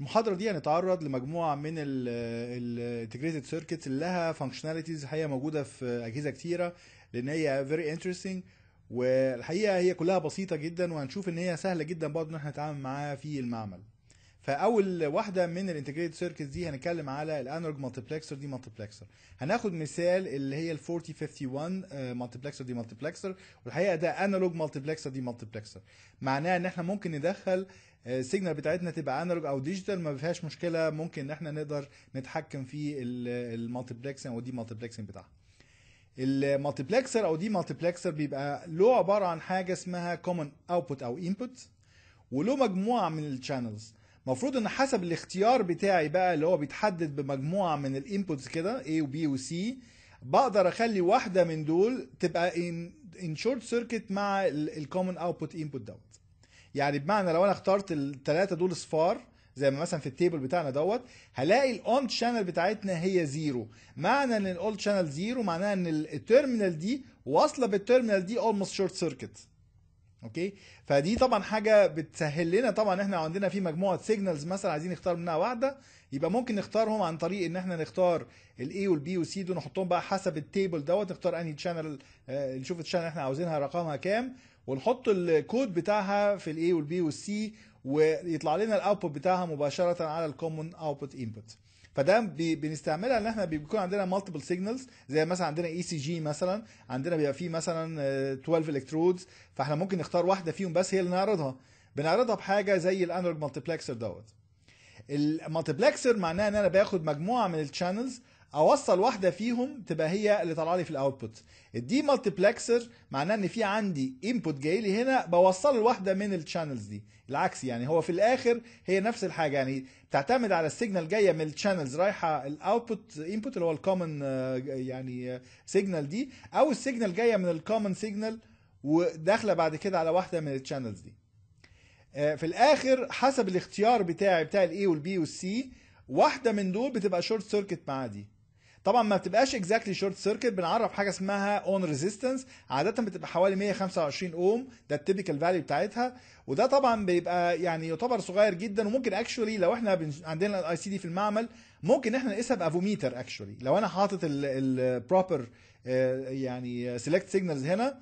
المحاضره دي هنتعرض لمجموعه من الانتجريتد سيركتس اللي لها فانكشناليتيز الحقيقه موجوده في اجهزه كتيره لان هي فيري انترستنج والحقيقه هي كلها بسيطه جدا وهنشوف ان هي سهله جدا برضه ان احنا نتعامل معاها في المعمل فاول واحده من الانتجريتد سيركت دي هنتكلم على الانالوج مالتيبلكسر دي مالتيبلكسر هناخد مثال اللي هي ال 4051 مالتيبلكسر آه، دي مالتيبلكسر والحقيقه ده انالوج مالتيبلكسر دي مالتيبلكسر معناه ان احنا ممكن ندخل السيجنال آه، بتاعتنا تبقى انالوج او ديجيتال ما فيهاش مشكله ممكن ان احنا نقدر نتحكم في المالتيبلكسنج او دي مالتيبلكسنج بتاعها المالتيبلكسر او دي مالتيبلكسر بيبقى له عباره عن حاجه اسمها كومن اوتبوت او انبوت وله مجموعه من الشانلز المفروض ان حسب الاختيار بتاعي بقى اللي هو بيتحدد بمجموعه من الانبوتس كده A وB وC بقدر اخلي واحده من دول تبقى ان شورت سيركت مع الكومن اوتبوت انبوت دوت يعني بمعنى لو انا اخترت الثلاثه دول صفار زي ما مثلا في التيبل بتاعنا دوت هلاقي الاون شانل بتاعتنا هي زيرو معنى ان الاولد شانل زيرو معناها ان التيرمينال دي واصله بالتيرمينال دي اولموست شورت سيركت اوكي فدي طبعا حاجه بتسهل لنا طبعا احنا عندنا في مجموعه سيجنالز مثلا عايزين نختار منها واحده يبقى ممكن نختارهم عن طريق ان احنا نختار الاي والبي والسي دول نحطهم بقى حسب التيبل دوت نختار انهي شانل آه نشوف الشانل احنا عاوزينها رقمها كام ونحط الكود بتاعها في الاي والبي والسي ويطلع لنا الاوتبوت بتاعها مباشره على الكومون اوتبوت انبوت فده بنستعملها ان احنا بيكون عندنا مالتيبل سيجنالز زي مثلا عندنا اي سي جي مثلا عندنا بيبقى فيه مثلا 12 آه، الكترودز فاحنا ممكن نختار واحده فيهم بس هي اللي نعرضها بنعرضها بحاجه زي الانالوج مالتيبلكسر دوت المالتيبلكسر معناه ان انا باخد مجموعه من الشانلز اوصل واحده فيهم تبقى هي اللي طالعه لي في الاوتبوت الدي مالتيبلكسر معناه ان في عندي انبوت جاي لي هنا بوصل لواحده من التشانلز دي العكس يعني هو في الاخر هي نفس الحاجه يعني تعتمد على السيجنال جايه من التشانلز رايحه الاوتبوت انبوت اللي هو الكومن آه، يعني سيجنال آه، دي او السيجنال جايه من الكومن سيجنال وداخله بعد كده على واحده من التشانلز دي آه، في الاخر حسب الاختيار بتاعي بتاع الاي والبي والسي واحده من دول بتبقى شورت سيركت مع دي طبعا ما بتبقاش اكزاكتلي شورت سيركت بنعرف حاجه اسمها اون ريزيستنس عاده بتبقى حوالي 125 اوم ده التيبيكال فاليو بتاعتها وده طبعا بيبقى يعني يعتبر صغير جدا وممكن اكشولي لو احنا عندنا الاي سي دي في المعمل ممكن احنا نقيسها بافوميتر اكشولي لو انا حاطط البروبر آه، يعني سيلكت سيجنالز هنا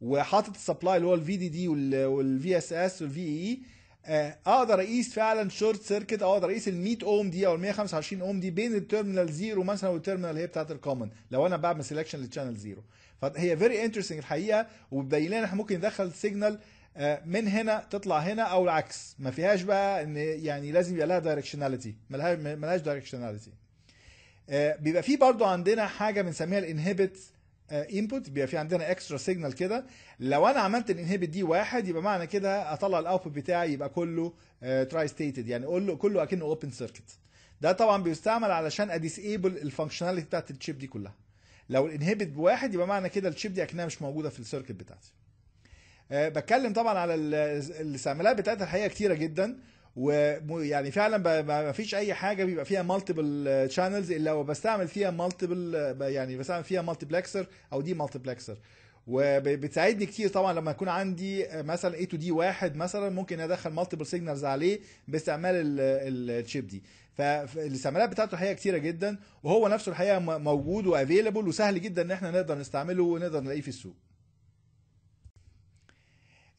وحاطط السبلاي اللي هو الفي دي دي والفي اس اس والفي اي آه، اقدر اقيس فعلا شورت سيركت اقدر اقيس ال 100 اوم دي او ال 125 اوم دي بين التيرمينال زيرو مثلا والتيرمينال اللي هي بتاعت الكومن لو انا بعمل سيلكشن للشانل زيرو فهي فيري انترستنج الحقيقه وبين لنا احنا ممكن ندخل سيجنال آه، من هنا تطلع هنا او العكس ما فيهاش بقى ان يعني لازم يبقى لها دايركشناليتي ملهاش ملهاش دايركشناليتي آه، بيبقى في برضو عندنا حاجه بنسميها الانهبت انبوت آه، بيبقى في عندنا اكسترا سيجنال كده لو انا عملت الانهبيت دي واحد يبقى معنى كده اطلع الاوتبوت بتاعي يبقى كله تراي آه، ستيتد يعني كله كله اكنه اوبن سيركت ده طبعا بيستعمل علشان اديسيبل الفانكشناليتي بتاعت الشيب دي كلها لو الانهبت بواحد يبقى معنى كده الشيب دي اكنها مش موجوده في السيركت بتاعتي أه بتكلم طبعا على السامبلات بتاعتها الحقيقه كتيره جدا ويعني فعلا ما فيش اي حاجه بيبقى فيها مالتيبل آه، شانلز الا وبستعمل فيها مالتيبل آه، يعني بستعمل فيها مالتيبلكسر او دي مالتيبلكسر وبتساعدني كتير طبعا لما يكون عندي آه، مثلا اي تو دي واحد مثلا ممكن ادخل مالتيبل سيجنالز عليه باستعمال الشيب دي فالاستعمالات بتاعته الحقيقه كتيره جدا وهو نفسه الحقيقه موجود وافيلبل وسهل جدا ان احنا نقدر نستعمله ونقدر نلاقيه في السوق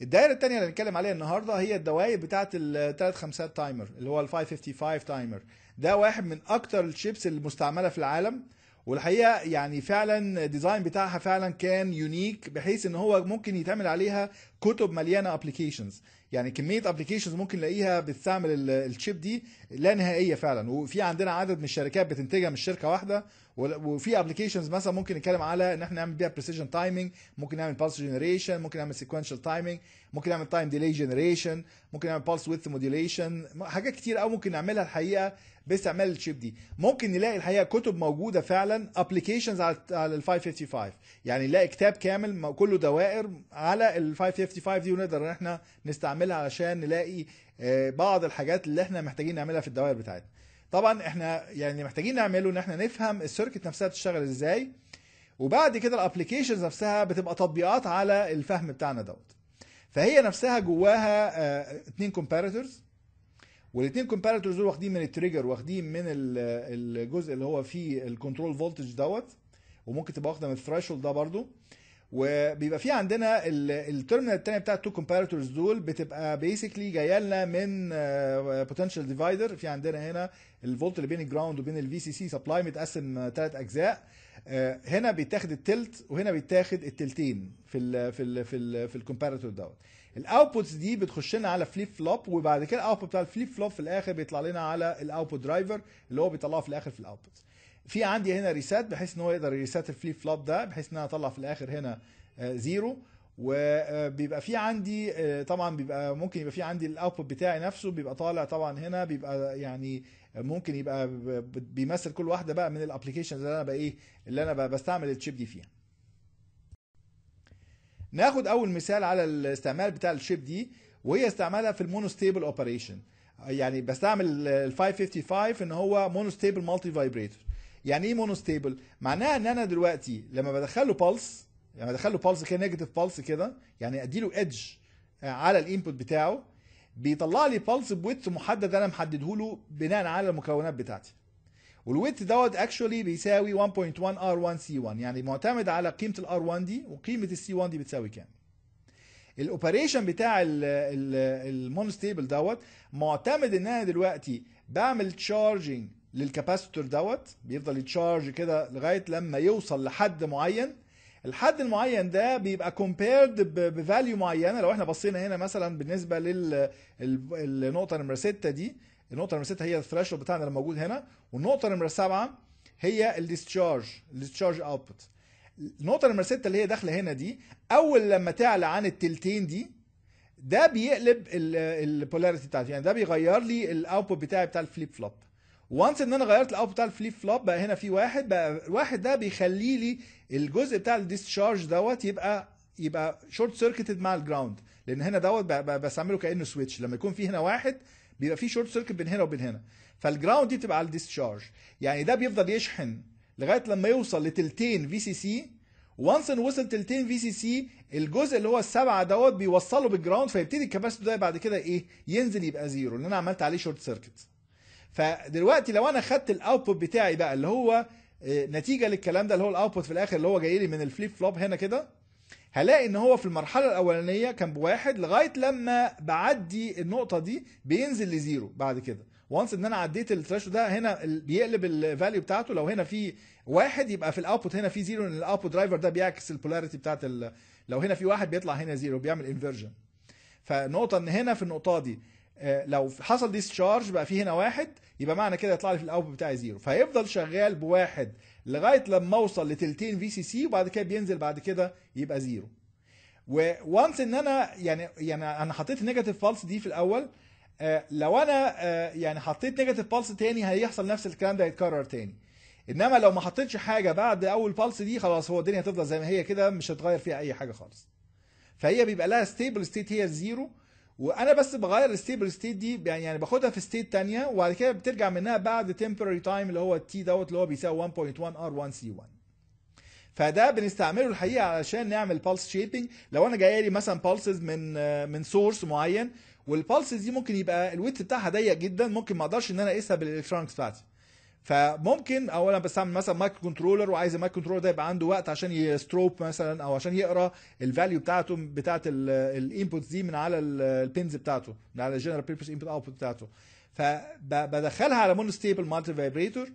الدائره الثانيه اللي هنتكلم عليها النهارده هي الدوائر بتاعه الثلاث خمسات تايمر اللي هو ال 555 تايمر ده واحد من اكتر الشيبس المستعمله في العالم والحقيقه يعني فعلا الديزاين بتاعها فعلا كان يونيك بحيث ان هو ممكن يتعمل عليها كتب مليانه ابلكيشنز يعني كميه ابلكيشنز ممكن نلاقيها بتستعمل الشيب دي لا نهائيه فعلا وفي عندنا عدد من الشركات بتنتجها مش شركه واحده وفي ابلكيشنز مثلا ممكن نتكلم على ان احنا نعمل بيها بريسيجن تايمينج ممكن نعمل بالس جنريشن ممكن نعمل سيكونشال تايمينج ممكن نعمل تايم ديلي جنريشن ممكن نعمل بالس ويث موديوليشن حاجات كتير قوي ممكن نعملها الحقيقه باستعمال الشيب دي ممكن نلاقي الحقيقه كتب موجوده فعلا ابلكيشنز على على ال 555 يعني نلاقي كتاب كامل كله دوائر على ال 555 دي ونقدر ان احنا نستعملها علشان نلاقي آه، بعض الحاجات اللي احنا محتاجين نعملها في الدوائر بتاعتنا طبعا احنا يعني محتاجين نعمله ان احنا نفهم السيركت نفسها بتشتغل ازاي وبعد كده الابلكيشنز نفسها بتبقى تطبيقات على الفهم بتاعنا دوت فهي نفسها جواها اثنين كومباريتورز والاثنين كومباريتورز دول واخدين من التريجر واخدين من الجزء اللي هو فيه الكنترول فولتج دوت وممكن تبقى واخده من الثريشولد ده برضو وبيبقى في عندنا التيرمينال الثانيه بتاعت التو كومباريتورز دول بتبقى بيسكلي جايه لنا من بوتنشال آه، ديفايدر في عندنا هنا الفولت اللي بين الجراوند وبين الفي سي سي سبلاي متقسم ثلاث اجزاء آه، هنا بيتاخد التلت وهنا بيتاخد التلتين في الـ في الـ في الـ في الكومباريتور دوت الاوتبوتس دي بتخش لنا على فليب فلوب وبعد كده الاوتبوت بتاع الفليب فلوب في الاخر بيطلع لنا على الاوتبوت درايفر اللي هو بيطلعه في الاخر في الاوتبوت في عندي هنا ريسات بحيث ان هو يقدر يريسات الفليب فلوب ده بحيث ان انا اطلع في الاخر هنا زيرو آه، وبيبقى آه، في عندي آه، طبعا بيبقى ممكن يبقى في عندي الاوتبوت بتاعي نفسه بيبقى طالع طبعا هنا بيبقى يعني ممكن يبقى بيمثل كل واحده بقى من الابلكيشنز اللي انا بقى ايه اللي انا بقى بستعمل الشيب دي فيها ناخد اول مثال على الاستعمال بتاع الشيب دي وهي استعمالها في المونو ستيبل اوبريشن يعني بستعمل ال 555 ان هو مونو ستيبل مالتي فايبريتور يعني ايه ستيبل معناها ان انا دلوقتي لما بدخل له بالس لما بدخل له بالس كده نيجاتيف بالس كده يعني ادي له ايدج آه، على الانبوت بتاعه بيطلع لي بالس بويدث محدد انا محدده له بناء على المكونات بتاعتي والويت دوت اكشولي بيساوي 1.1 ار1 سي1 يعني معتمد على قيمه الار1 دي وقيمه السي1 دي بتساوي كام الاوبريشن بتاع المونستيبل دوت معتمد ان انا دلوقتي بعمل تشارجنج للكاباسيتور دوت بيفضل يتشارج كده لغايه لما يوصل لحد معين الحد المعين ده بيبقى كومبيرد بفاليو معينه لو احنا بصينا هنا مثلا بالنسبه للنقطه نمره 6 دي النقطه نمره 6 هي الثريشول بتاعنا اللي موجود هنا والنقطه نمره 7 هي الديسشارج الديسشارج اوتبوت النقطه نمره 6 اللي هي داخله هنا دي اول لما تعلى عن التلتين دي ده بيقلب البولاريتي بتاعتي يعني ده بيغير لي الاوتبوت بتاعي بتاع الفليب فلوب وانس ان انا غيرت الاوت بتاع الفليب فلوب بقى هنا في واحد بقى الواحد ده بيخلي لي الجزء بتاع الديسشارج دوت يبقى يبقى شورت سيركتد مع الجراوند لان هنا دوت بستعمله كانه سويتش لما يكون في هنا واحد بيبقى في شورت سيركت بين هنا وبين هنا فالجراوند دي بتبقى على الديسشارج يعني ده بيفضل يشحن لغايه لما يوصل لتلتين في سي سي وانس ان وصل تلتين في سي سي الجزء اللي هو السبعه دوت بيوصله بالجراوند فيبتدي الكباسيتور ده بعد كده ايه ينزل يبقى زيرو لان انا عملت عليه شورت سيركت فدلوقتي لو انا خدت الاوتبوت بتاعي بقى اللي هو آه، نتيجه للكلام ده اللي هو الاوتبوت في الاخر اللي هو جاي لي من الفليب فلوب هنا كده هلاقي ان هو في المرحله الاولانيه كان بواحد لغايه لما بعدي النقطه دي بينزل لزيرو بعد كده وانس ان انا عديت الثريش ده هنا بيقلب الفاليو بتاعته لو هنا في واحد يبقى في الاوتبوت هنا في زيرو لان الاوتبوت درايفر ده بيعكس البولاريتي بتاعت لو هنا في واحد بيطلع هنا زيرو بيعمل انفيرجن فنقطه ان هنا في النقطه دي آه، لو حصل ديسشارج بقى في هنا واحد يبقى معنى كده يطلع لي في الاوت بتاعي زيرو فهيفضل شغال بواحد لغايه لما اوصل لتلتين في سي سي وبعد كده بينزل بعد كده يبقى زيرو وانس ان انا يعني يعني انا حطيت نيجاتيف بالس دي في الاول آه لو انا آه يعني حطيت نيجاتيف بالس تاني هيحصل نفس الكلام ده هيتكرر تاني انما لو ما حطيتش حاجه بعد اول بالس دي خلاص هو الدنيا هتفضل زي ما هي كده مش هتغير فيها اي حاجه خالص فهي بيبقى لها ستيبل ستيت هي الزيرو وانا بس بغير الستيبل ستيت دي يعني يعني باخدها في ستيت ثانيه وبعد كده بترجع منها بعد تمبرري تايم اللي هو التي دوت اللي هو بيساوي 1.1 ار1 سي1 فده بنستعمله الحقيقه علشان نعمل بالس شيبنج لو انا جاي لي مثلا بالسز من من سورس معين والبالسز دي ممكن يبقى الويت بتاعها ضيق جدا ممكن ما اقدرش ان انا اقيسها بالالكترونكس بتاعتي فممكن اولا بستعمل مثلا مايك كنترولر وعايز المايك كنترولر ده يبقى عنده وقت عشان يستروب مثلا او عشان يقرا الفاليو بتاعته بتاعه الانبوتس دي من على البنز بتاعته من على الجنرال بيربس انبوت اوتبوت بتاعته فبدخلها على مونو ستيبل مالتي فايبريتور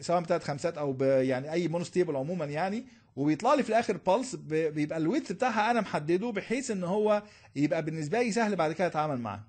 سواء بتاعت خمسات او يعني اي مونو ستيبل عموما يعني وبيطلع لي في الاخر بالس بيبقى الويت بتاعها انا محدده بحيث ان هو يبقى بالنسبه لي سهل بعد كده اتعامل معاه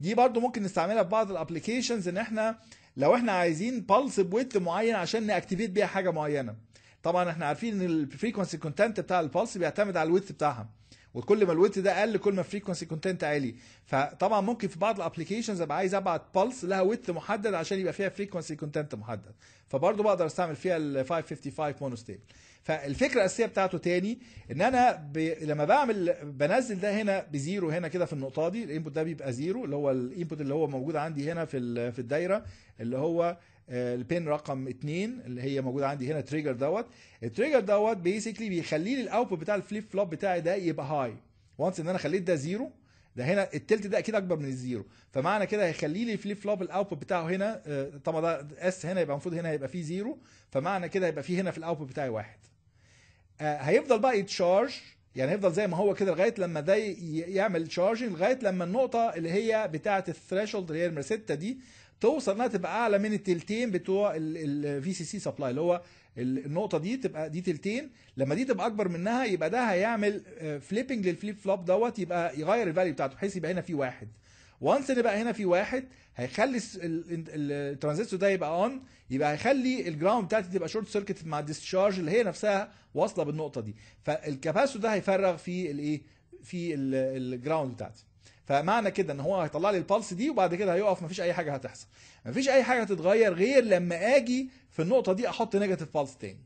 دي برضو ممكن نستعملها في بعض الابلكيشنز ان احنا آه لو احنا عايزين بالس بويت معين عشان ناكتيفيت بيها حاجه معينه طبعا احنا عارفين ان الفريكونسي كونتنت بتاع البالس بيعتمد على الويت بتاعها وكل ما الويت ده قل كل ما الفريكونسي كونتنت عالي فطبعا ممكن في بعض الابلكيشنز ابقى عايز ابعت بالس لها ويت محدد عشان يبقى فيها فريكونسي كونتنت محدد فبرضه بقدر استعمل فيها ال 555 مونو ستيبل فالفكره الاساسيه بتاعته تاني ان انا ب... لما بعمل بنزل ده هنا بزيرو هنا كده في النقطه دي الانبوت ده بيبقى زيرو اللي هو الانبوت اللي هو موجود عندي هنا في في الدايره اللي هو آه، البين رقم 2 اللي هي موجوده عندي هنا تريجر دوت التريجر دوت بيسكلي بيخلي لي الاوتبوت بتاع الفليب فلوب بتاعي ده يبقى هاي وانس ان انا خليت ده زيرو ده هنا التلت ده اكيد اكبر من الزيرو فمعنى كده هيخلي لي الفليب فلوب الاوتبوت بتاعه هنا آه، طبعا ده اس هنا يبقى المفروض هنا هيبقى فيه زيرو فمعنى كده هيبقى فيه هنا في الاوتبوت بتاعي واحد آه، هيفضل بقى يتشارج يعني هيفضل زي ما هو كده لغايه لما ده يعمل تشارجنج لغايه لما النقطه اللي هي بتاعه الثريشولد اللي هي المرسيتا دي توصل انها تبقى اعلى من التلتين بتوع الفي سي سي سبلاي اللي هو النقطه دي تبقى دي تلتين لما دي تبقى اكبر منها يبقى ده هيعمل فليبنج للفليب فلوب دوت يبقى يغير الفاليو بتاعته بحيث يبقى هنا في واحد وانس يبقى هنا في واحد هيخلي الترانزستور ده يبقى اون يبقى هيخلي الجراوند بتاعتي تبقى شورت سيركت مع الديسشارج اللي هي نفسها واصله بالنقطه دي فالكاباسيتور ده هيفرغ في الايه في الجراوند بتاعتي فمعنى كده ان هو هيطلع لي البالس دي وبعد كده هيقف مفيش اي حاجه هتحصل مفيش اي حاجه هتتغير غير لما اجي في النقطه دي احط نيجاتيف بالس تاني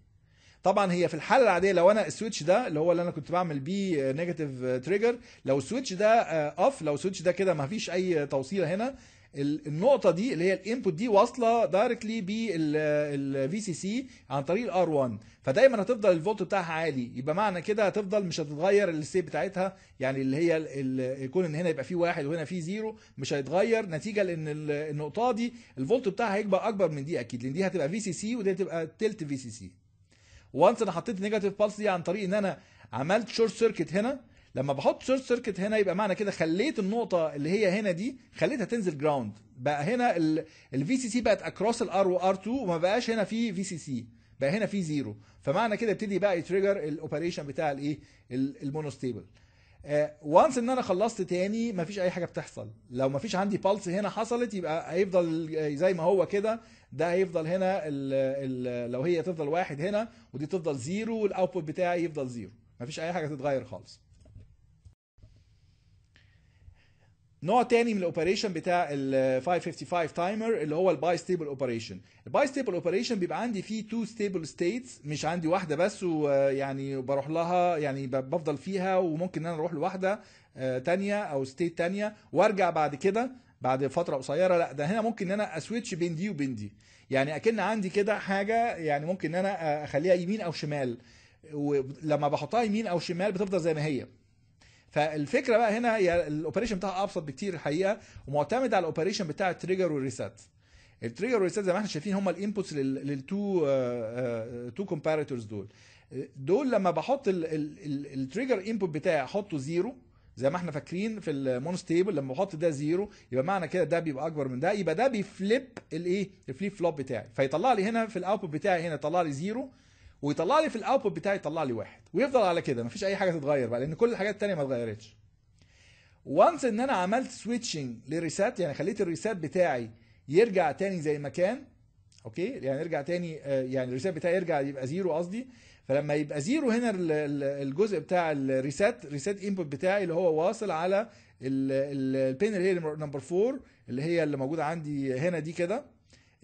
طبعا هي في الحاله العاديه لو انا السويتش ده اللي هو اللي انا كنت بعمل بيه نيجاتيف آه، تريجر آه، لو السويتش ده اوف آه، لو السويتش ده كده ما فيش اي توصيله هنا النقطه دي اللي هي الانبوت دي واصله دايركتلي بالفي سي سي عن طريق الار 1 فدايما هتفضل الفولت بتاعها عالي يبقى معنى كده هتفضل مش هتتغير الستيت بتاعتها يعني اللي هي كون ان هنا يبقى فيه واحد وهنا فيه زيرو مش هيتغير نتيجه لان النقطه دي الفولت بتاعها هيكبر اكبر من دي اكيد لان دي هتبقى في سي سي ودي هتبقى تلت في سي سي وانس انا حطيت نيجاتيف بالس دي عن طريق ان انا عملت شورت سيركت هنا لما بحط شورت سيركت هنا يبقى معنى كده خليت النقطه اللي هي هنا دي خليتها تنزل جراوند بقى هنا الفي سي سي بقت اكروس الار وار 2 وما بقاش هنا في في سي سي بقى هنا في زيرو فمعنى كده يبتدي بقى يتريجر الاوبريشن بتاع الايه المونوستيبل وانس آه، ان انا خلصت تاني مفيش اي حاجه بتحصل لو مفيش عندي بالس هنا حصلت يبقى هيفضل زي ما هو كده ده هيفضل هنا ال ال لو هي تفضل واحد هنا ودي تفضل زيرو والاوتبوت بتاعي يفضل زيرو مفيش اي حاجه تتغير خالص نوع تاني من الاوبريشن بتاع ال 555 تايمر اللي هو الباي ستيبل اوبريشن الباي ستيبل اوبريشن بيبقى عندي فيه تو ستيبل ستيتس مش عندي واحده بس ويعني بروح لها يعني بفضل فيها وممكن ان انا اروح لواحده آه، تانية او ستيت تانية وارجع بعد كده بعد فتره قصيره لا ده هنا ممكن ان انا اسويتش بين دي وبين دي يعني اكن عندي كده حاجه يعني ممكن ان انا اخليها يمين او شمال ولما بحطها يمين او شمال بتفضل زي ما هي فالفكره بقى هنا هي الاوبريشن بتاعها ابسط بكتير الحقيقه ومعتمد على الاوبريشن بتاع التريجر والريسات التريجر والريسات زي ما احنا شايفين هم الانبوتس للتو تو كومباريتورز دول دول لما بحط التريجر انبوت بتاعي احطه زيرو زي ما احنا فاكرين في المونستيبل لما بحط ده زيرو يبقى معنى كده ده بيبقى اكبر من ده يبقى ده بيفليب الايه الفليب فلوب بتاعي فيطلع لي هنا في الاوتبوت بتاعي هنا يطلع لي زيرو ويطلع لي في الاوتبوت بتاعي يطلع لي واحد ويفضل على كده مفيش اي حاجه تتغير بقى لان كل الحاجات الثانيه ما اتغيرتش وانس ان انا عملت سويتشنج للريسات يعني خليت الريسات بتاعي يرجع تاني زي ما كان اوكي يعني يرجع تاني آه، يعني الريسات بتاعي يرجع يبقى زيرو قصدي فلما يبقى زيرو هنا الجزء بتاع الريسات ريسات انبوت بتاعي اللي هو واصل على البين اللي هي نمبر 4 اللي هي اللي موجوده عندي هنا دي كده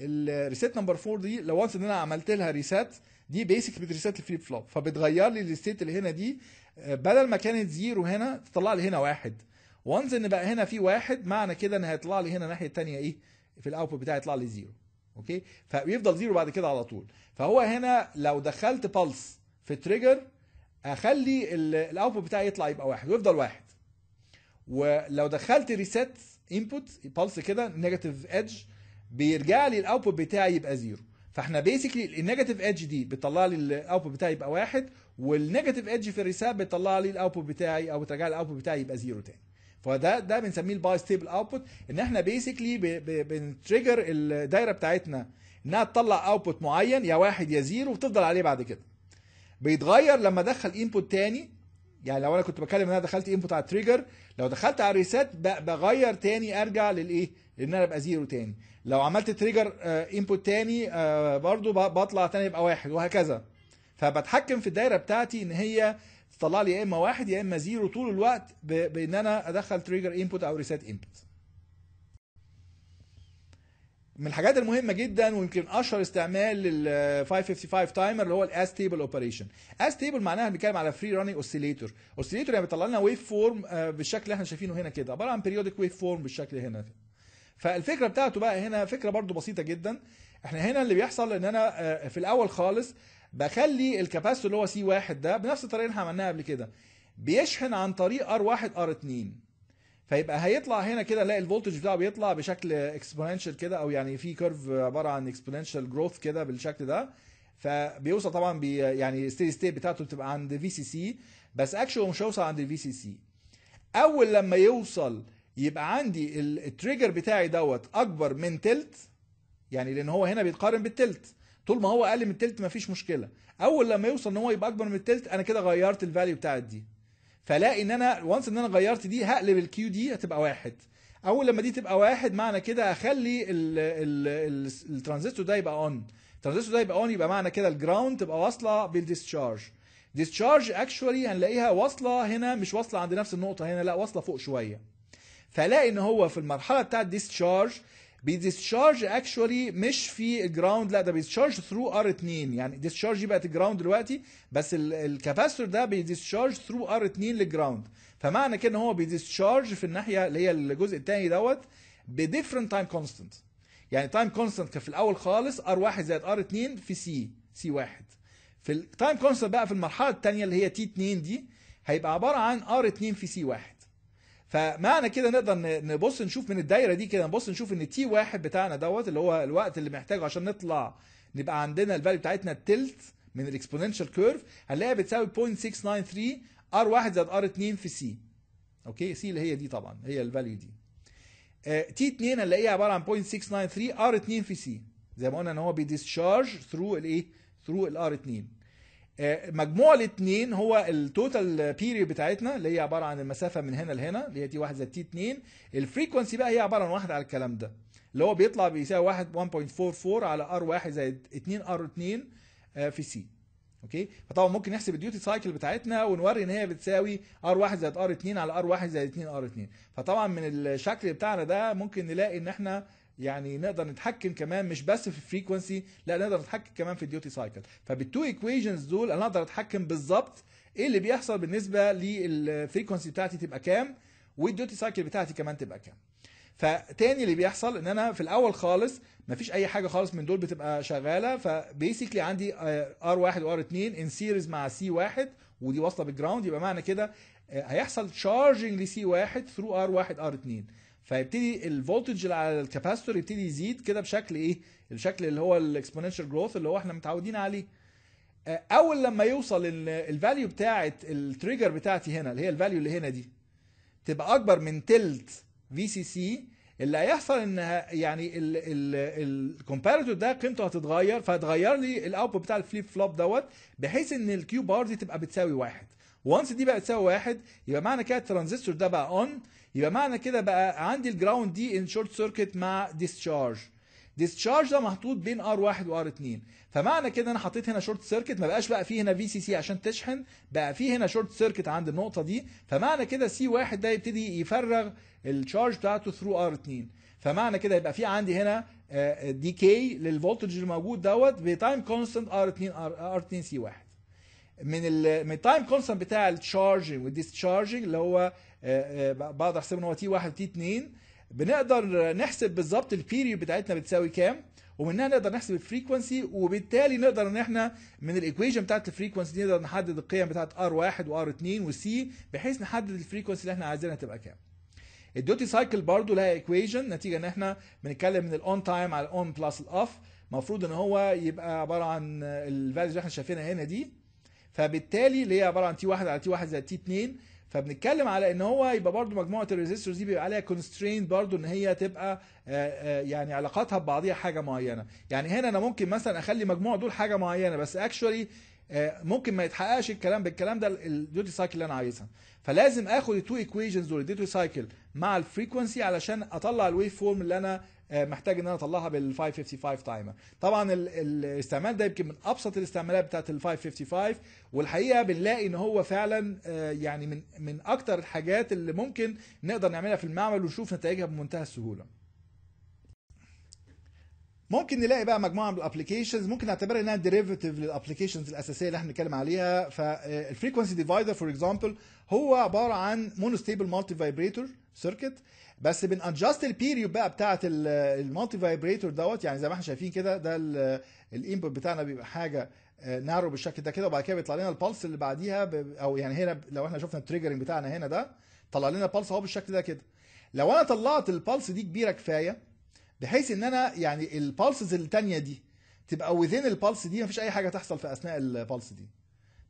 الريسات نمبر 4 دي لو وانس ان انا عملت لها ريسات دي بيسك بتريسات الفليب فلوب فبتغير لي الستيت اللي هنا دي آه، بدل ما كانت زيرو هنا تطلع لي هنا واحد وانز ان بقى هنا في واحد معنى كده ان هيطلع لي هنا الناحيه الثانيه ايه في الاوتبوت بتاعي يطلع لي زيرو اوكي فبيفضل زيرو بعد كده على طول فهو هنا لو دخلت بالس في تريجر اخلي الاوتبوت بتاعي يطلع يبقى واحد ويفضل واحد ولو دخلت ريسيت انبوت بالس كده نيجاتيف ايدج بيرجع لي الاوتبوت بتاعي يبقى زيرو فاحنا بيسكلي النيجاتيف ايدج دي بتطلع لي الاوتبوت بتاعي يبقى واحد والنيجاتيف ايدج في الريساب بتطلع لي الاوتبوت بتاعي او بترجع لي الاوتبوت بتاعي يبقى زيرو تاني فده ده بنسميه الباي ستيبل اوتبوت ان احنا بيسكلي بنتريجر الدايره بتاعتنا انها تطلع اوتبوت معين يا واحد يا زيرو وتفضل عليه بعد كده بيتغير لما ادخل انبوت تاني يعني لو انا كنت بتكلم ان انا دخلت انبوت على التريجر لو دخلت على الريسات بغير تاني ارجع للايه ان انا ابقى زيرو تاني لو عملت تريجر انبوت آه، تاني آه، برضو بطلع تاني يبقى واحد وهكذا فبتحكم في الدايره بتاعتي ان هي تطلع لي يا اما واحد يا اما زيرو طول الوقت بان انا ادخل تريجر انبوت او ريسيت انبوت من الحاجات المهمة جدا ويمكن أشهر استعمال لل 555 آه، تايمر اللي هو الاس تيبل اوبريشن. اس تيبل معناها بنتكلم على فري رانينج اوسيليتور، اوسيليتور يعني بيطلع لنا ويف فورم بالشكل اللي احنا شايفينه هنا كده، عبارة عن بيريودك ويف فورم بالشكل هنا كده. فالفكره بتاعته بقى هنا فكره برضو بسيطه جدا احنا هنا اللي بيحصل ان انا آه، في الاول خالص بخلي الكاباسيتور اللي هو سي واحد ده بنفس الطريقه اللي احنا عملناها قبل كده بيشحن عن طريق ار واحد ار اتنين فيبقى هيطلع هنا كده نلاقي الفولتج بتاعه بيطلع بشكل اكسبوننشال كده او يعني في كيرف عباره عن اكسبوننشال جروث كده بالشكل ده فبيوصل طبعا بي يعني ستيدي ستيت بتاعته بتبقى عند في سي سي بس اكشوال مش هيوصل عند الفي سي سي اول لما يوصل يبقى عندي التريجر بتاعي دوت اكبر من تلت يعني لان هو هنا بيتقارن بالتلت طول ما هو اقل من التلت مفيش مشكله اول لما يوصل ان هو يبقى اكبر من التلت انا كده غيرت الفاليو بتاعت دي فلاقي ان انا وانس ان انا غيرت دي هقلب الكيو دي هتبقى واحد اول لما دي تبقى واحد معنى كده اخلي الترانزستور ده يبقى اون الترانزستور ده يبقى اون يبقى معنى كده الجراوند تبقى واصله بالديسشارج ديسشارج اكشولي هنلاقيها واصله هنا مش واصله عند نفس النقطه هنا لا واصله فوق شويه فلاقي ان هو في المرحله بتاعت ديسشارج بيديسشارج اكشولي مش في الجراوند لا ده بيديسشارج ثرو ار 2 يعني ديسشارج دي بقت جراوند دلوقتي بس الكاباسيتور ده بيديسشارج ثرو ار 2 للجراوند فمعنى كده ان هو بيديسشارج في الناحيه اللي هي الجزء الثاني دوت بديفرنت تايم كونستنت يعني تايم كونستنت كان في الاول خالص ار 1 زائد ار 2 في سي سي 1 في التايم كونستنت بقى في المرحله الثانيه اللي هي تي 2 دي هيبقى عباره عن ار 2 في سي 1 فمعنى كده نقدر نبص نشوف من الدايره دي كده نبص نشوف ان تي واحد بتاعنا دوت اللي هو الوقت اللي محتاجه عشان نطلع نبقى عندنا الفاليو بتاعتنا التلت من الاكسبوننشال كيرف هنلاقيها بتساوي 0.693 ار 1 زائد ار 2 في سي اوكي سي اللي هي دي طبعا هي الفاليو دي آه، تي 2 هنلاقيها عباره عن 0.693 ار 2 في سي زي ما قلنا ان هو بيديسشارج ثرو الايه ثرو الار 2 آه، مجموع الاثنين هو التوتال بيريود بتاعتنا اللي هي عباره عن المسافه من هنا لهنا اللي هي دي 1 زائد تي 2 الفريكونسي بقى هي عباره عن واحد على الكلام ده اللي هو بيطلع بيساوي واحد 1.44 على ار 1 زائد 2 ار 2 آه، في سي اوكي فطبعا ممكن نحسب الديوتي سايكل بتاعتنا ونوري ان هي بتساوي ار 1 زائد ار 2 على ار 1 زائد 2 ار 2 فطبعا من الشكل بتاعنا ده ممكن نلاقي ان احنا يعني نقدر نتحكم كمان مش بس في الفريكونسي لا نقدر نتحكم كمان في الديوتي سايكل فبالتو ايكويشنز دول انا اقدر اتحكم بالظبط ايه اللي بيحصل بالنسبه للفريكونسي بتاعتي تبقى كام والديوتي سايكل بتاعتي كمان تبقى كام فتاني اللي بيحصل ان انا في الاول خالص مفيش اي حاجه خالص من دول بتبقى شغاله فبيسيكلي عندي ار 1 وار 2 ان سيريز مع سي 1 ودي واصله بالجراوند يبقى معنى كده آه، هيحصل تشارجنج لسي 1 ثرو ار 1 ار 2 فيبتدي الفولتج اللي على الكاباستور يبتدي يزيد كده بشكل ايه الشكل اللي هو الاكسبوننشال جروث اللي هو احنا متعودين عليه آه، اول لما يوصل الفاليو بتاعه التريجر بتاعتي هنا اللي هي الفاليو اللي هنا دي تبقى اكبر من تلت في سي سي اللي هيحصل ان يعني الكومباريتور ده قيمته هتتغير فهتغير لي الاوتبوت بتاع الفليب فلوب دوت بحيث ان الكيو بار دي تبقى بتساوي واحد وانس دي بقى تساوي واحد يبقى معنى كده الترانزستور ده بقى اون يبقى معنى كده بقى عندي الجراوند دي ان شورت سيركت مع ديسشارج ديسشارج ده محطوط بين ار 1 وار 2 فمعنى كده انا حطيت هنا شورت سيركت ما بقاش بقى فيه هنا في سي سي عشان تشحن بقى فيه هنا شورت سيركت عند النقطه دي فمعنى كده سي 1 ده يبتدي يفرغ الشارج بتاعته ثرو ار 2 فمعنى كده يبقى في عندي هنا ديكي للفولتج الموجود دوت بتايم كونستنت ار 2 ار 2 سي 1 من التايم كونستنت بتاع التشارجنج والديسشارجنج اللي هو آه، آه، بقدر احسب ان هو تي 1 تي 2 بنقدر نحسب بالظبط البيريود بتاعتنا بتساوي كام ومنها نقدر نحسب الفريكونسي وبالتالي نقدر ان احنا من الايكويشن بتاعت الفريكونسي نقدر نحدد القيم بتاعت ار1 وار2 وسي بحيث نحدد الفريكونسي اللي احنا عايزينها تبقى كام الديوتي سايكل برضه لها ايكويشن نتيجه ان احنا بنتكلم من الاون تايم على الاون بلس الاوف المفروض ان هو يبقى عباره عن الفاليو اللي احنا شايفينها هنا دي فبالتالي اللي هي عباره عن تي 1 على تي 1 زائد تي 2 فبنتكلم على ان هو يبقى برضو مجموعه الريزستورز دي بيبقى عليها كونسترين برضو ان هي تبقى آه، آه، يعني علاقاتها ببعضيها حاجه معينه يعني هنا انا ممكن مثلا اخلي مجموع دول حاجه معينه بس اكشولي آه، ممكن ما يتحققش الكلام بالكلام ده الديوتي سايكل اللي انا عايزها فلازم اخد التو ايكويشنز دول الديوتي سايكل مع الفريكونسي علشان اطلع الويف فورم اللي انا آه، محتاج ان انا اطلعها بال 555 تايمر طبعا الاستعمال ده يمكن من ابسط الاستعمالات بتاعت ال 555 والحقيقه بنلاقي ان هو فعلا آه، يعني من من اكتر الحاجات اللي ممكن نقدر نعملها في المعمل ونشوف نتائجها بمنتهى السهوله ممكن نلاقي بقى مجموعه من الابلكيشنز ممكن نعتبرها انها ديريفيتيف للابلكيشنز الاساسيه اللي احنا بنتكلم عليها فالفريكونسي ديفايدر فور اكزامبل هو عباره عن مونو ستيبل مالتي فايبريتور سيركت بس ادجاست البيريود بقى بتاعه المالتي فايبريتور دوت يعني زي ما احنا شايفين كده ده الانبوت بتاعنا بيبقى حاجه نارو آه، بالشكل ده كده وبعد كده بيطلع لنا البالس اللي بعديها او يعني هنا لو احنا شفنا التريجرنج بتاعنا هنا ده طلع لنا البالس اهو بالشكل ده كده لو انا طلعت البالس دي كبيره كفايه بحيث ان انا يعني البالسز الثانيه دي تبقى وذين البالس دي مفيش اي حاجه تحصل في اثناء البالس دي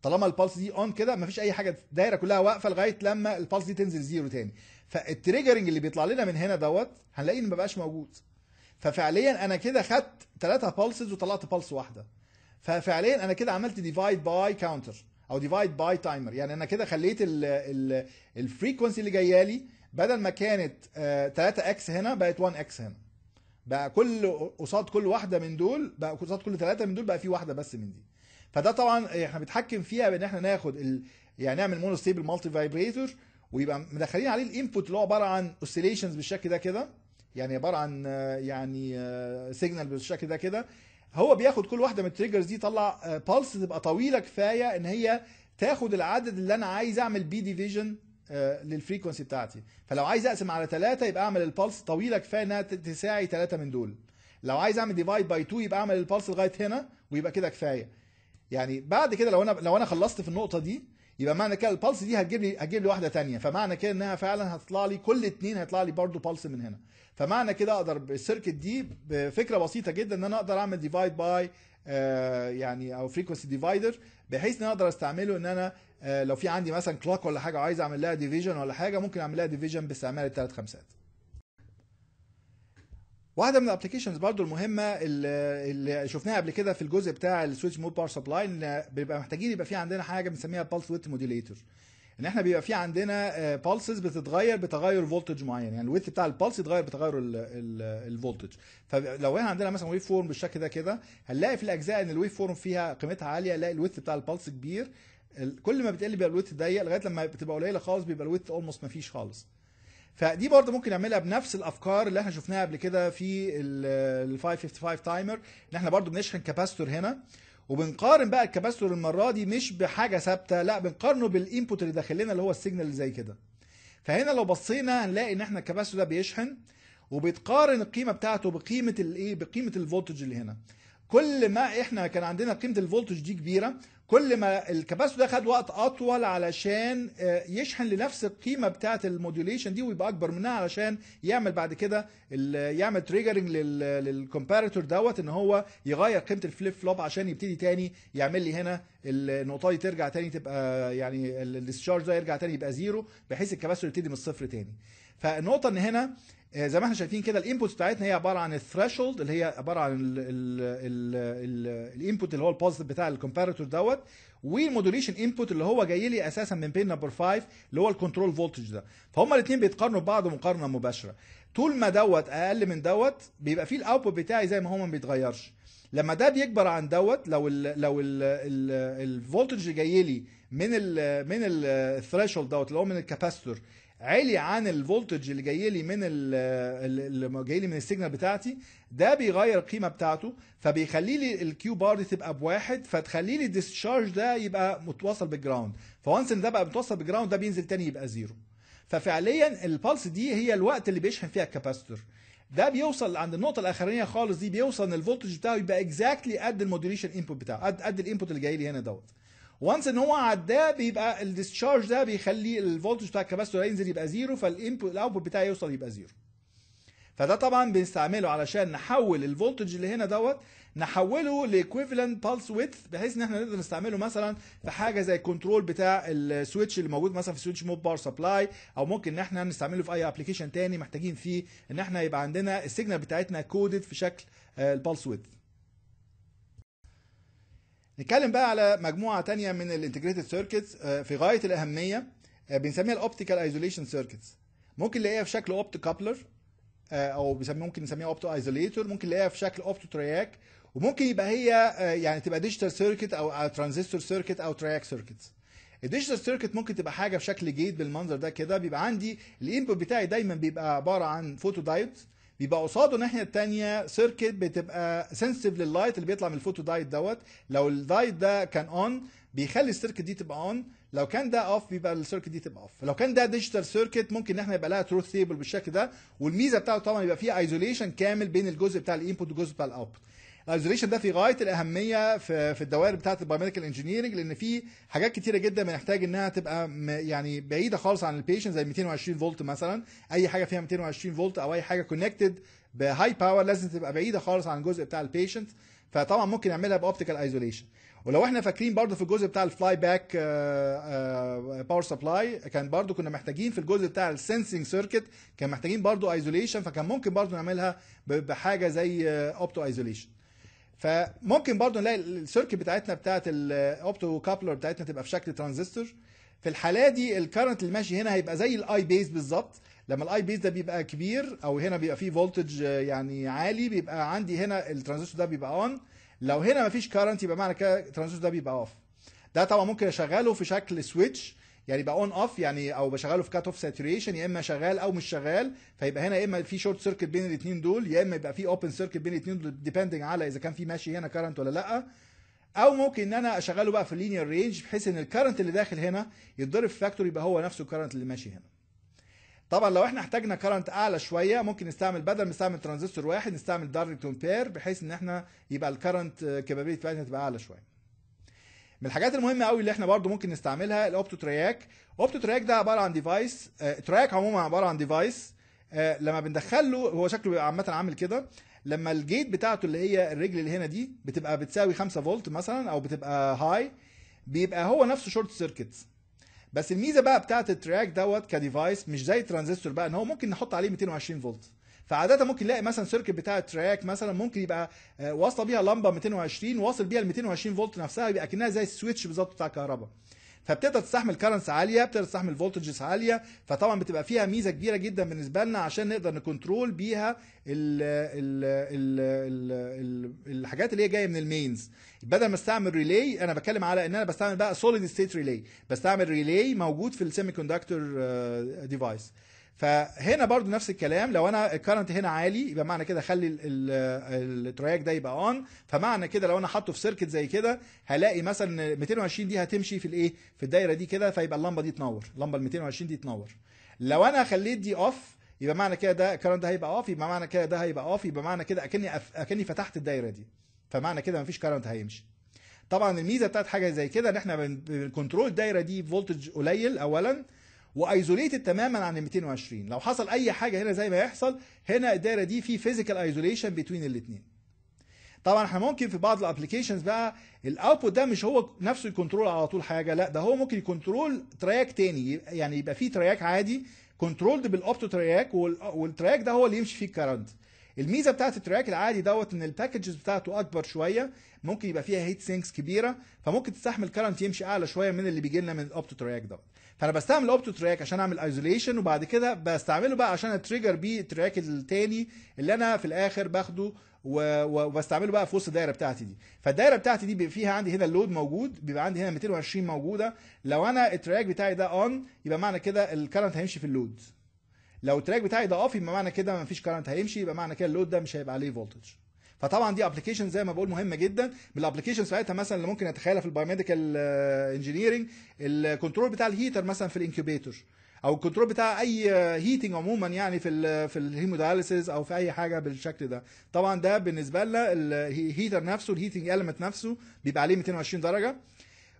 طالما البالس دي اون كده مفيش اي حاجه الدايره كلها واقفه لغايه لما البالس دي تنزل زيرو تاني فالتريجرنج اللي بيطلع لنا من هنا دوت هنلاقيه ان مبقاش موجود ففعليا انا كده خدت ثلاثه بالسز وطلعت بالس واحده ففعليا انا كده عملت ديفايد باي كاونتر او ديفايد باي تايمر يعني انا كده خليت الفريكونسي اللي جايه لي بدل ما كانت 3 آه، اكس هنا بقت 1 اكس هنا بقى كل قصاد كل واحده من دول بقى قصاد كل ثلاثه من دول بقى في واحده بس من دي فده طبعا احنا بنتحكم فيها بان احنا ناخد ال... يعني نعمل مونو ستيبل مالتي فايبريتور ويبقى مدخلين عليه الانبوت اللي هو عباره عن اوسيليشنز بالشكل ده كده يعني عباره عن يعني سيجنال آه، بالشكل ده كده هو بياخد كل واحده من التريجرز دي طلع بالس آه، تبقى طويله كفايه ان هي تاخد العدد اللي انا عايز اعمل بي ديفيجن آه، للفريكونسي بتاعتي فلو عايز اقسم على 3 يبقى اعمل البلس طويله كفايه انها تساعي 3 من دول لو عايز اعمل ديفايد باي 2 يبقى اعمل البلس لغايه هنا ويبقى كده كفايه يعني بعد كده لو انا لو انا خلصت في النقطه دي يبقى معنى كده البلس دي هتجيب لي هتجيب لي واحده ثانيه فمعنى كده انها فعلا هتطلع لي كل اثنين هيطلع لي برده بلس من هنا فمعنى كده اقدر بالسيركت دي بفكره بسيطه جدا ان انا اقدر اعمل ديفايد آه، باي يعني او فريكونسي ديفايدر بحيث ان اقدر استعمله ان انا آه، لو في عندي مثلا كلوك ولا حاجه عايز اعمل لها ديفيجن ولا حاجه ممكن اعمل لها ديفيجن باستعمال الثلاث خمسات واحده من الابلكيشنز برضو المهمه اللي شفناها قبل كده في الجزء بتاع السويتش مود باور سبلاي بيبقى محتاجين يبقى في عندنا حاجه بنسميها بالس ويت موديليتور ان احنا بيبقى في عندنا بالسز آه، بتتغير بتغير فولتج معين يعني الويت بتاع البالس يتغير بتغير الفولتج فلو احنا عندنا مثلا ويف فورم بالشكل ده كده هنلاقي في الاجزاء ان الويف فورم فيها قيمتها عاليه الاقي الويت بتاع البالس كبير كل ما بتقل بيبقى الويت ضيق لغايه لما بتبقى قليله خالص بيبقى الويت اولموست ما فيش خالص فدي برضه ممكن نعملها بنفس الافكار اللي احنا شفناها قبل كده في ال 555 تايمر ان احنا برضه بنشحن كاباستور هنا وبنقارن بقى الكباستور المره دي مش بحاجه ثابته لا بنقارنه بالانبوت اللي داخل لنا اللي هو السيجنال اللي زي كده فهنا لو بصينا هنلاقي ان احنا الكباستور ده بيشحن وبتقارن القيمه بتاعته بقيمه الايه بقيمه الفولتج اللي هنا كل ما احنا كان عندنا قيمه الفولتج دي كبيره كل ما الكباسيتور ده خد وقت اطول علشان آه، يشحن لنفس القيمه بتاعه الموديوليشن دي ويبقى اكبر منها علشان يعمل بعد كده يعمل تريجرنج للكومباريتور دوت ان هو يغير قيمه الفليب فلوب عشان يبتدي تاني يعمل لي هنا النقطه دي ترجع تاني تبقى يعني الديسشارج ده يرجع تاني يبقى زيرو بحيث الكباسيتور يبتدي من الصفر تاني فالنقطه ان هنا آه، زي ما احنا شايفين كده الانبوت بتاعتنا هي عباره عن الثريشولد اللي هي عباره عن الانبوت اللي هو البوزيتيف بتاع الكومباريتور دوت والمودوليشن انبوت اللي هو جاي لي اساسا من بين نمبر 5 اللي هو الكنترول فولتج ده فهم الاثنين بيتقارنوا ببعض مقارنه مباشره طول ما دوت اقل من دوت بيبقى فيه الاوتبوت بتاعي زي ما هو ما بيتغيرش لما ده بيكبر عن دوت لو ال لو الفولتج اللي جاي لي من ال من الثريشولد دوت اللي هو من الكاباستور عالي عن الفولتج اللي جاي لي من اللي جاي لي من السيجنال بتاعتي ده بيغير القيمه بتاعته فبيخلي لي الكيو بار دي تبقى بواحد فتخلي لي الديسشارج ده يبقى متواصل بالجراوند فوانس ان ده بقى متواصل بالجراوند ده بينزل تاني يبقى زيرو ففعليا البلس دي هي الوقت اللي بيشحن فيها الكاباستور ده بيوصل عند النقطه الاخرانيه خالص دي بيوصل ان الفولتج بتاعه يبقى اكزاكتلي قد الموديوليشن انبوت بتاعه قد قد الانبوت اللي جاي لي هنا دوت وانس ان هو عداه بيبقى الديسشارج ده بيخلي الفولتج بتاع الكباستور ينزل يبقى زيرو فالانبوت الاوتبوت بتاعي يوصل يبقى زيرو فده طبعا بنستعمله علشان نحول الفولتج اللي هنا دوت نحوله لايكويفالنت بالس ويدث بحيث ان احنا نقدر نستعمله مثلا في حاجه زي الكنترول بتاع السويتش اللي موجود مثلا في سويتش مود بار سبلاي او ممكن ان احنا نستعمله في اي ابلكيشن تاني محتاجين فيه ان احنا يبقى عندنا السيجنال بتاعتنا كودد في شكل البالس آه، ويدث نتكلم بقى على مجموعه تانية من الانتجريتد آه، سيركتس في غايه الاهميه آه، بنسميها الاوبتيكال ايزوليشن سيركتس ممكن نلاقيها في شكل اوبتو آه، كابلر او ممكن نسميها اوبتو ايزوليتور ممكن نلاقيها في شكل اوبتو ترياك وممكن يبقى هي يعني تبقى ديجيتال سيركت او ترانزستور سيركت او ترياك سيركتس الديجيتال سيركت ممكن تبقى حاجه في شكل جيت بالمنظر ده كده بيبقى عندي الانبوت بتاعي دايما بيبقى عباره عن فوتو دايودز بيبقى قصاده الناحيه الثانيه سيركت بتبقى سنسيف لللايت اللي بيطلع من الفوتو دايت دوت لو الدايت ده كان اون بيخلي السيركت دي تبقى اون لو كان ده اوف بيبقى السيركت دي تبقى اوف لو كان ده ديجيتال سيركت ممكن ان احنا يبقى لها تروث تيبل بالشكل ده والميزه بتاعته طبعا يبقى فيه ايزوليشن كامل بين الجزء بتاع الانبوت والجزء بتاع الاوتبوت الايزوليشن ده في غايه الاهميه في في الدوائر بتاعه البايوميديكال انجينيرنج لان في حاجات كتيره جدا بنحتاج انها تبقى يعني بعيده خالص عن البيشنت زي 220 فولت مثلا اي حاجه فيها 220 فولت او اي حاجه كونكتد بهاي باور لازم تبقى بعيده خالص عن الجزء بتاع البيشنت فطبعا ممكن نعملها باوبتيكال ايزوليشن ولو احنا فاكرين برضو في الجزء بتاع الفلاي باك باور سبلاي كان برضو كنا محتاجين في الجزء بتاع السنسنج سيركت كان محتاجين برضو ايزوليشن فكان ممكن برضو نعملها بحاجه زي اوبتو آه، ايزوليشن فممكن برضو نلاقي السيركت بتاعتنا بتاعت الاوبتو كابلر بتاعتنا تبقى في شكل ترانزستور في الحاله دي الكرنت اللي ماشي هنا هيبقى زي الاي بيز بالظبط لما الاي بيز ده بيبقى كبير او هنا بيبقى فيه فولتج آه، يعني عالي بيبقى عندي هنا الترانزستور ده بيبقى اون لو هنا مفيش كرنت يبقى معنى كده الترانزستور ده بيبقى اوف ده طبعا ممكن اشغله في شكل سويتش يعني بقى اون اوف يعني او بشغله في كات اوف ساتوريشن يا اما شغال او مش شغال فيبقى هنا يا اما في شورت سيركت بين الاثنين دول يا اما يبقى في اوبن سيركت بين الاثنين دول ديبندنج على اذا كان في ماشي هنا كرنت ولا لا او ممكن ان انا اشغله بقى في اللينير رينج بحيث ان الكرنت اللي داخل هنا يتضرب في فاكتور يبقى هو نفسه الكرنت اللي ماشي هنا طبعا لو احنا احتاجنا كرنت اعلى شويه ممكن نستعمل بدل ما نستعمل ترانزستور واحد نستعمل دايركت امبير بحيث ان احنا يبقى الكرنت كابابيلتي بتاعتنا تبقى اعلى شويه من الحاجات المهمه قوي اللي احنا برضو ممكن نستعملها الاوبتو تراك اوبتو تراك ده عباره عن ديفايس آه تراك عموما عباره عن ديفايس آه لما بندخل له هو شكله بيبقى عامه عامل كده لما الجيت بتاعته اللي هي الرجل اللي هنا دي بتبقى بتساوي 5 فولت مثلا او بتبقى هاي بيبقى هو نفسه شورت سيركت بس الميزه بقى بتاعت التراك دوت كديفايس مش زي الترانزستور بقى ان هو ممكن نحط عليه 220 فولت فعاده ممكن نلاقي مثلا سيركت بتاع التراك مثلا ممكن يبقى آه، واصله بيها لمبه 220 واصل بيها ال 220 فولت نفسها يبقى كانها زي السويتش بالظبط بتاع الكهرباء فبتقدر تستحمل كارنس عاليه بتقدر تستحمل فولتجز عاليه فطبعا بتبقى فيها ميزه كبيره جدا بالنسبه لنا عشان نقدر نكنترول بيها الـ الـ الـ الـ الـ الحاجات اللي هي جايه من المينز بدل ما استعمل ريلي انا بتكلم على ان انا بستعمل بقى سوليد ستيت ريلي بستعمل ريلي موجود في السيمي كوندكتور ديفايس فهنا برضو نفس الكلام لو انا الكرنت هنا عالي يبقى معنى كده خلي الترياك ده يبقى اون فمعنى كده لو انا حاطه في سيركت زي كده هلاقي مثلا 220 دي هتمشي في الايه في الدايره دي كده فيبقى اللمبه دي تنور اللمبه ال 220 دي تنور لو انا خليت دي اوف يبقى معنى كده ده الكرنت ده هيبقى اوف يبقى معنى كده ده هيبقى اوف يبقى معنى كده اكني اكني فتحت الدايره دي فمعنى كده مفيش كرنت هيمشي طبعا الميزه بتاعت حاجه زي كده ان احنا بنكنترول الدايره دي بفولتج قليل اولا وايزوليتد تماما عن ال 220 لو حصل اي حاجه هنا زي ما يحصل هنا الدايره دي في فيزيكال ايزوليشن بين الاثنين طبعا احنا ممكن في بعض الابلكيشنز بقى الاوتبوت ده مش هو نفسه يكنترول على طول حاجه لا ده هو ممكن يكنترول تراك تاني يعني يبقى في تراك عادي كنترولد بالاوبتو تراك والتراك ده هو اللي يمشي فيه الكرنت الميزه بتاعت التراك العادي دوت ان الباكجز بتاعته اكبر شويه ممكن يبقى فيها هيت سينكس كبيره فممكن تستحمل كرنت يمشي اعلى شويه من اللي بيجي لنا من الاوبتو تراك دوت فانا بستعمل اوبتو تراك عشان اعمل ايزوليشن وبعد كده بستعمله بقى عشان اتريجر بيه التراك الثاني اللي انا في الاخر باخده وبستعمله بقى في وسط الدايره بتاعتي دي فالدايره بتاعتي دي بيبقى فيها عندي هنا اللود موجود بيبقى عندي هنا 220 موجوده لو انا التراك بتاعي ده اون يبقى معنى كده الكرنت هيمشي في اللود لو التراك بتاعي ده اوف يبقى معنى كده مفيش كرنت هيمشي يبقى معنى كده اللود ده مش هيبقى عليه فولتج فطبعا دي ابلكيشن زي ما بقول مهمه جدا من الابلكيشن ساعتها مثلا اللي ممكن اتخيلها في البايوميديكال انجينيرنج الكنترول بتاع الهيتر مثلا في الانكيوبيتور او الكنترول بتاع اي هيتنج آه، عموما يعني في الـ في الهيموداليسيس او في اي حاجه بالشكل ده طبعا ده بالنسبه لنا الهيتر نفسه الهيتنج اليمنت نفسه بيبقى عليه 220 درجه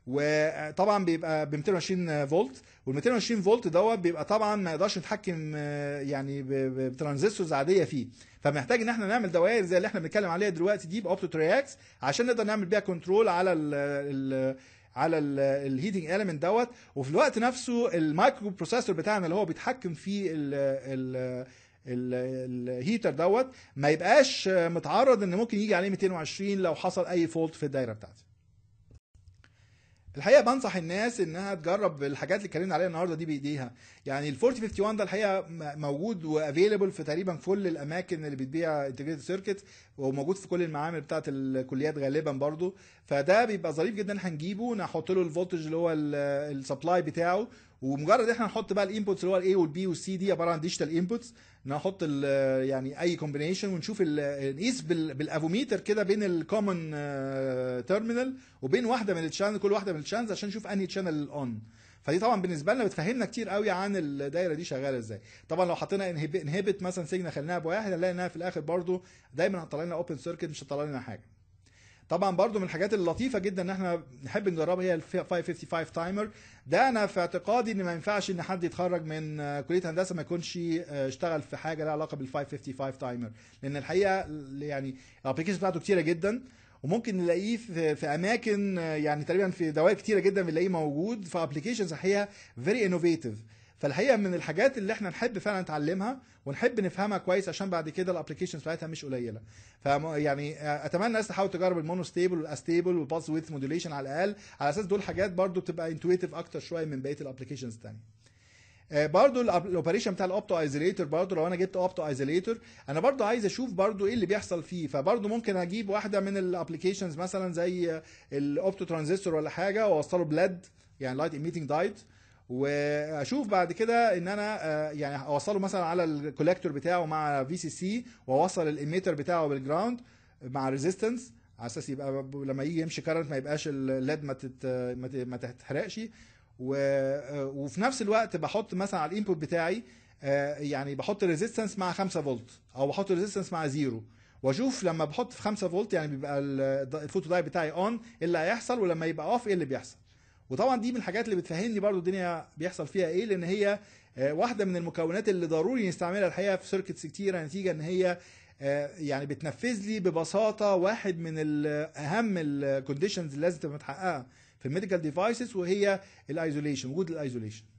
وطبعا بيبقى ب 220 فولت وال 220 فولت دوت بيبقى طبعا ما يقدرش نتحكم آه، يعني بترانزستورز عاديه فيه فمحتاج ان احنا نعمل دوائر زي اللي احنا بنتكلم عليها دلوقتي دي باوبتو ترياكس عشان نقدر نعمل بيها كنترول على الـ الـ على الهيتنج اليمنت دوت وفي الوقت نفسه المايكرو بروسيسور بتاعنا اللي هو بيتحكم في ال ال الهيتر دوت ما يبقاش متعرض ان ممكن يجي عليه 220 لو حصل اي فولت في الدايره بتاعتي الحقيقه بنصح الناس انها تجرب الحاجات اللي اتكلمنا عليها النهارده دي بايديها يعني ال 4051 ده الحقيقه موجود وافيلبل في تقريبا كل الاماكن اللي بتبيع انتجريتد سيركت وموجود في كل المعامل بتاعه الكليات غالبا برضو فده بيبقى ظريف جدا هنجيبه نحط له الفولتج اللي هو السبلاي بتاعه ومجرد احنا نحط بقى الانبوتس اللي هو الاي والبي والسي دي عباره عن ديجيتال انبوتس نحط آه، يعني اي كومبينيشن ونشوف آه، نقيس بالافوميتر كده بين الكومن تيرمينال آه، وبين واحده من الشانل كل واحده من الشانلز عشان نشوف انهي شانل اون فدي طبعا بالنسبه لنا بتفهمنا كتير قوي عن الدايره دي شغاله ازاي طبعا لو حطينا انهبت مثلا سيجنال خليناها بواحد هنلاقي انها في الاخر برضو دايما هتطلع لنا اوبن سيركت مش هتطلع لنا حاجه طبعا برضو من الحاجات اللطيفه جدا ان احنا نحب نجربها هي ال 555 تايمر ده انا في اعتقادي ان ما ينفعش ان حد يتخرج من كليه هندسه ما يكونش آه، اشتغل في حاجه لها علاقه بال 555 تايمر لان الحقيقه يعني الابلكيشن بتاعته كتيره جدا وممكن نلاقيه في, في اماكن آه، يعني تقريبا في دوائر كتيره جدا بنلاقيه موجود في ابلكيشنز الحقيقه فيري انوفيتيف فالحقيقه من الحاجات اللي احنا نحب فعلا نتعلمها ونحب نفهمها كويس عشان بعد كده الابلكيشنز بتاعتها مش قليله ف يعني اتمنى الناس تحاول تجرب المونو ستيبل والاستيبل والباس ويث مودوليشن على الاقل على اساس دول حاجات برضو بتبقى انتويتيف اكتر شويه من بقيه الابلكيشنز الثانيه آه، برضو الاوبريشن بتاع الاوبتو ايزوليتور برضو لو انا جبت اوبتو ايزوليتور انا برضو عايز اشوف برضو ايه اللي بيحصل فيه فبرضو ممكن اجيب واحده من الابلكيشنز مثلا زي الاوبتو ترانزستور ولا حاجه واوصله بلاد يعني لايت ايميتنج دايت واشوف بعد كده ان انا آه، يعني اوصله مثلا على الكوليكتور بتاعه مع في سي سي واوصل الايميتر بتاعه بالجراوند مع ريزيستنس على اساس يبقى لما يجي يمشي كارنت ما يبقاش الليد ما ما تتحرقش آه، وفي نفس الوقت بحط مثلا على الانبوت بتاعي آه، يعني بحط ريزيستنس مع 5 فولت او بحط ريزيستنس مع زيرو واشوف لما بحط في 5 فولت يعني بيبقى الفوتو داي بتاعي اون ايه اللي هيحصل ولما يبقى اوف ايه اللي بيحصل وطبعا دي من الحاجات اللي بتفهمني برضو الدنيا بيحصل فيها ايه لان هي آه، واحده من المكونات اللي ضروري نستعملها الحقيقه في سيركتس كتيره نتيجه ان هي آه، يعني بتنفذ لي ببساطه واحد من اهم الكونديشنز اللي لازم تبقى متحققه في الميديكال ديفايسز وهي الايزوليشن وجود الايزوليشن